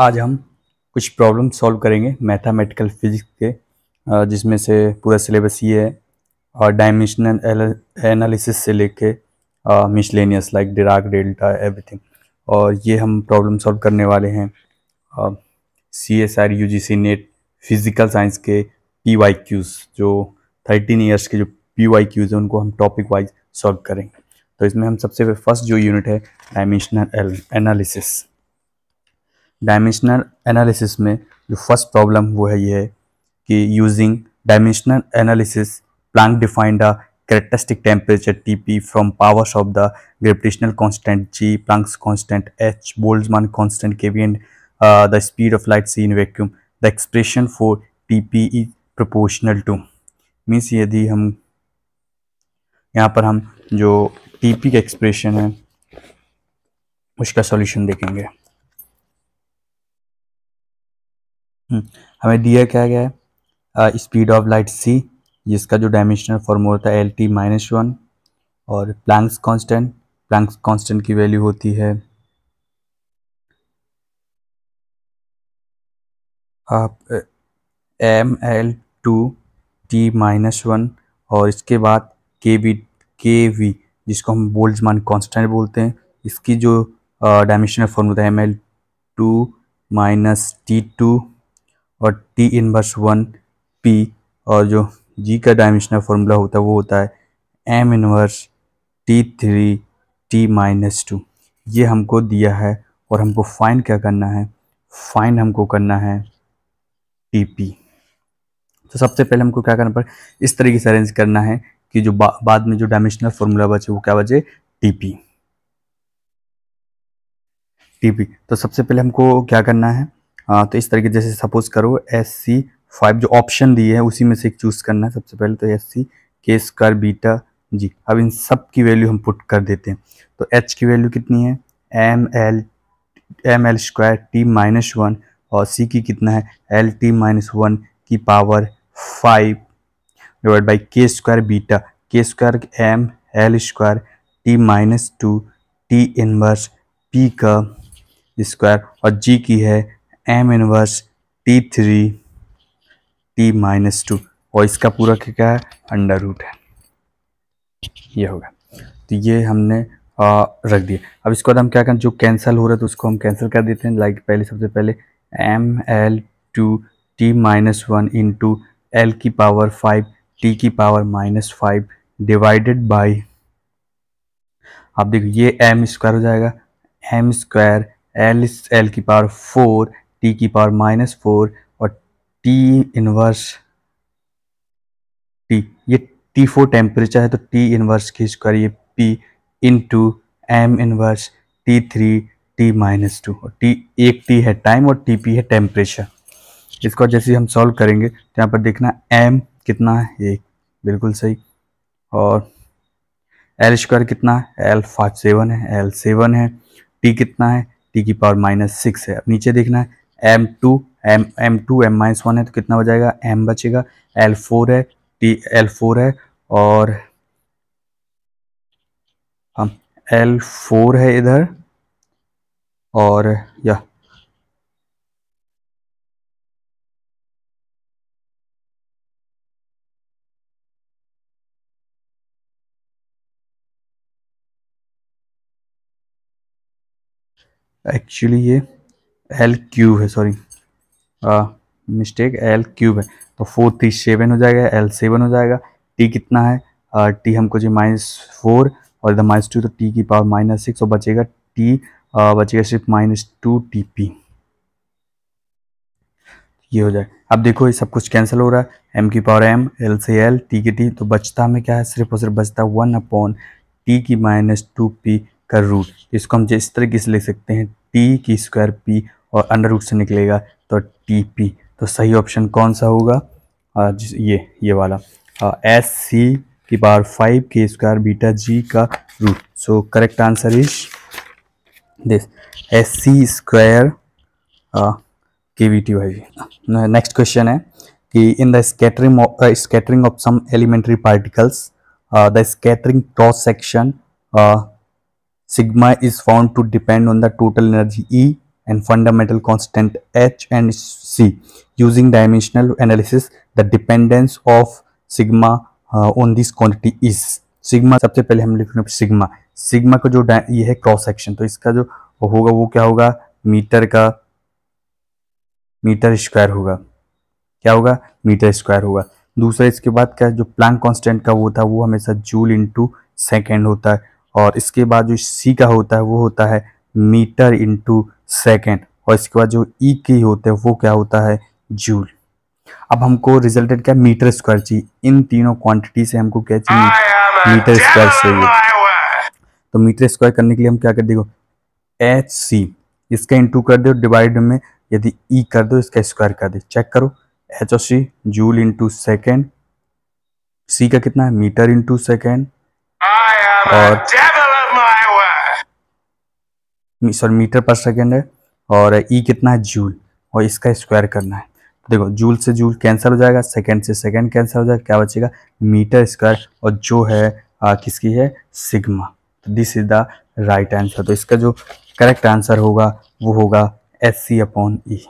आज हम कुछ प्रॉब्लम सॉल्व करेंगे मैथमेटिकल फिजिक्स के जिसमें से पूरा सिलेबस ये है और डायमेंशनल एनालिसिस से लेके miscellaneous like Dirac delta everything और ये हम प्रॉब्लम सॉल्व करने वाले हैं C S R U G C NET physical science के पी वाई क्यूज़ जो थर्टीन ईयर्स के जो पी वाई क्यूज़ हैं उनको हम टॉपिक वाइज सॉल्व करेंगे तो इसमें हम सबसे फर्स्ट जो यूनिट है डायमेंशनल एनालिसिस डायमेंशनल एनालिसिस में जो फर्स्ट प्रॉब्लम वो है ये है कि using dimensional analysis Planck defined a characteristic temperature T P from powers of the gravitational constant G Planck's constant H Boltzmann constant K V and the speed of light C in vacuum the expression for T P is proportional to means यदि हम यहाँ पर हम जो T P का expression है उसका solution देखेंगे हम्म। हमें दिया क्या गया है स्पीड ऑफ लाइट सी जिसका जो डायमेंशनल फॉर्मूला था एल टी माइनस वन और प्लैंक्स कांस्टेंट प्लैंक्स कांस्टेंट की वैल्यू होती है आप M L two T minus one और इसके बाद के वी के वी जिसको हम बोल्टजमान कांस्टेंट बोलते हैं इसकी जो डायमेंशनल फॉर्मूला है M L two minus T two और टी इनवर्स वन पी और जो जी का डायमेंशनल फॉर्मूला होता है वो होता है M inverse T three T minus two ये हमको दिया है और हमको फाइन क्या करना है फाइन हमको करना है टी पी तो सबसे पहले हमको क्या करना पड़ेगा इस तरीके से अरेंज करना है कि जो बा, बाद में जो डायमेंशनल फॉर्मूला बचे वो क्या बचे टी पी टी पी तो सबसे पहले हमको क्या करना है आ, हाँ, तो इस तरीके जैसे सपोज करो एस सी फाइव जो ऑप्शन दिए हैं उसी में से एक चूज़ करना है सबसे पहले तो एस सी के स्क्वायर बीटा जी अब इन सब की वैल्यू हम पुट कर देते हैं तो एच की वैल्यू कितनी है M L M L square T minus one और सी की कितना है एल टी माइनस वन की power five divide by K square beta K square M L square T minus two T inverse P का square और G की है M inverse T three T minus two और इसका पूरा क्या है अंडर रूट है ये होगा तो ये हमने आ, रख दिया अब इसके बाद हम क्या करें जो कैंसिल हो रहा है तो उसको हम कैंसिल कर देते हैं लाइक पहले सबसे पहले M L two T minus one into L की पावर फाइव टी की power minus five divided by आप देखो ये एम स्क्वायर हो जाएगा एम स्क्वायर एल एल की पावर फोर टी की पावर माइनस फोर और टी इनवर्स टी ये टी फोर टेम्परेचर है तो टी इनवर्स की स्क्वायर ये P into M inverse T three T minus two और टी एक टी है टाइम और टी पी है टेम्परेचर इसको जैसे हम सॉल्व करेंगे तो यहाँ पर देखना एम कितना है एक बिल्कुल सही और एल स्क्वायर कितना है एल फाइव सेवन है एल सेवन है टी कितना है टी की पावर माइनस सिक्स है अब नीचे देखना है M two M M two M minus one है तो कितना हो जाएगा एम बचेगा एल फोर है टी एल फोर है और हम एल फोर है इधर और या एक्चुअली ये एल क्यूब है सॉरी मिस्टेक एल क्यूब है तो फोर थ्री सेवन हो जाएगा एल सेवन हो जाएगा टी कितना है आ, टी हमको चाहिए माइनस फोर और इधर माइनस टू तो टी की पावर माइनस सिक्स और बचेगा टी आ, बचेगा सिर्फ माइनस टू टी पी ये हो जाए अब देखो ये सब कुछ कैंसिल हो रहा है एम की पावर एम एल से एल टी की टी तो बचता हमें क्या है सिर्फ और सिर्फ बचता वन अपॉन टी की माइनस टू पी का रूट इसको हम इस तरीके से लिख सकते हैं टी की स्क्वायर पी और अंडर रूट से निकलेगा तो टी पी तो सही ऑप्शन कौन सा होगा आ, ये ये वाला एस सी की power five K square beta G का root so correct answer is this S C square K V T Y next question है कि in the scattering scattering of some elementary particles the scattering cross section sigma is found to depend on the total energy E and fundamental constant h and c using dimensional analysis the dependence of sigma uh, on this quantity is sigma सबसे पहले हम लिख रहे हैं sigma sigma का जो ये है cross section तो इसका जो होगा वो क्या होगा मीटर का मीटर स्क्वायर होगा क्या होगा मीटर स्क्वायर होगा दूसरा इसके बाद क्या जो प्लैंक कांस्टेंट का वो था वो हमेशा जूल इनटू सेकंड होता है और इसके बाद जो सी का होता है वो होता है मीटर इनटू सेकेंड और इसके बाद जो ई e की होते हैं वो क्या होता है जूल अब हमको रिजल्टेड क्या मीटर स्क्वायर चाहिए इन तीनों क्वांटिटी से हमको क्या चाहिए मीटर स्क्वायर चाहिए तो मीटर स्क्वायर करने के लिए हम क्या कर देखो एच सी इसका इंटू कर दो डिवाइड में यदि ई e कर दो इसका स्क्वायर कर दो चेक करो H O C joule into second C का कितना है मीटर इंटू सेकेंड और सॉरी मीटर पर सेकेंड है और ई e कितना है जूल और इसका स्क्वायर करना है देखो जूल से जूल कैंसिल हो जाएगा सेकेंड से सेकेंड कैंसिल हो जाएगा क्या बचेगा मीटर स्क्वायर और जो है आ, किसकी है सिग्मा तो this is the right answer तो इसका जो करेक्ट आंसर होगा वो होगा एस सी अपॉन ई